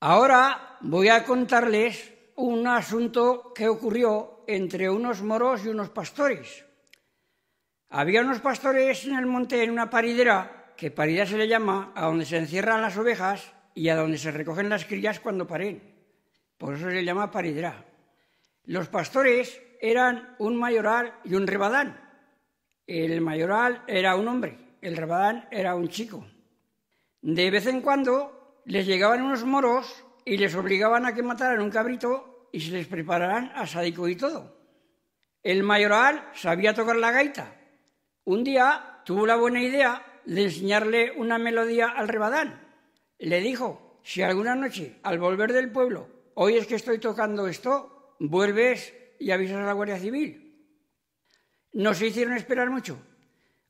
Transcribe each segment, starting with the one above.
Ahora voy a contarles un asunto que ocurrió entre unos moros y unos pastores. Había unos pastores en el monte en una paridera, que parida se le llama, a donde se encierran las ovejas y a donde se recogen las crías cuando paren. Por eso se le llama paridera. Los pastores eran un mayoral y un rebadán. El mayoral era un hombre, el rebadán era un chico. De vez en cuando les llegaban unos moros y les obligaban a que mataran un cabrito y se les prepararan asadico y todo. El mayoral sabía tocar la gaita. Un día tuvo la buena idea de enseñarle una melodía al rebadán. Le dijo, si alguna noche, al volver del pueblo, oyes que estoy tocando esto, vuelves y avisas a la Guardia Civil. No se hicieron esperar mucho.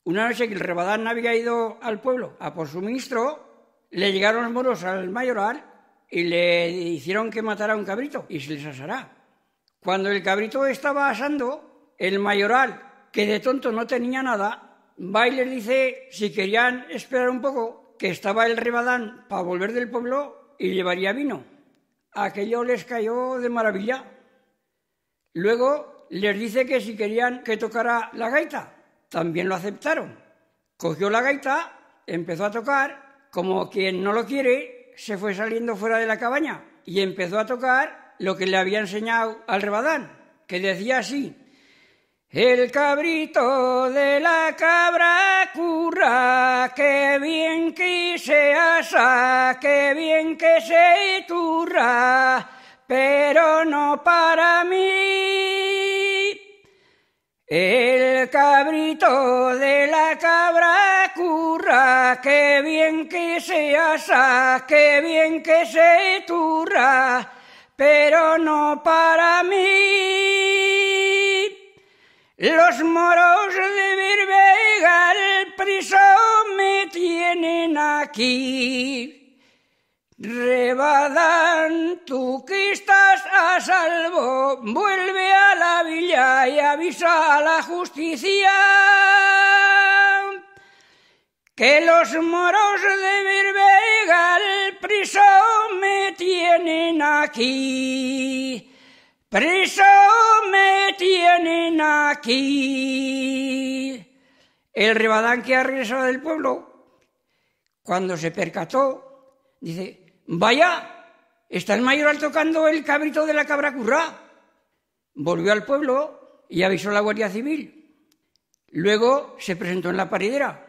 Una noche que el rebadán había ido al pueblo a por su ministro. Le llegaron los moros al mayoral y le hicieron que matara a un cabrito y se les asará. Cuando el cabrito estaba asando, el mayoral, que de tonto no tenía nada, va y les dice si querían esperar un poco, que estaba el rebadán para volver del pueblo y llevaría vino. Aquello les cayó de maravilla. Luego les dice que si querían que tocara la gaita, también lo aceptaron. Cogió la gaita, empezó a tocar como quien no lo quiere, se fue saliendo fuera de la cabaña y empezó a tocar lo que le había enseñado al rebadán que decía así. El cabrito de la cabra curra, que bien que se asa, que bien que se turra pero no para mí. El cabrito de la cabra qué bien que se asa, qué bien que se turra, pero no para mí. Los moros de Birbega el priso me tienen aquí. Rebadan tú que estás a salvo, vuelve a la villa y avisa a la justicia que los moros de Virbeiga al priso me tienen aquí, priso me tienen aquí. El rebadán que ha regresado del pueblo, cuando se percató, dice, vaya, está el mayor tocando el cabrito de la cabra currá. Volvió al pueblo y avisó a la Guardia Civil. Luego se presentó en la paridera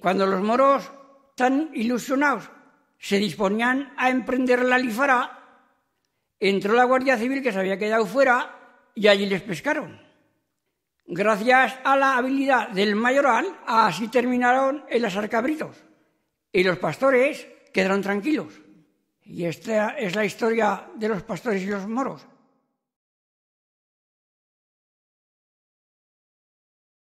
cuando los moros, tan ilusionados, se disponían a emprender la lifara, entró la Guardia Civil que se había quedado fuera y allí les pescaron. Gracias a la habilidad del mayoral, así terminaron el las arcabritos y los pastores quedaron tranquilos. Y esta es la historia de los pastores y los moros.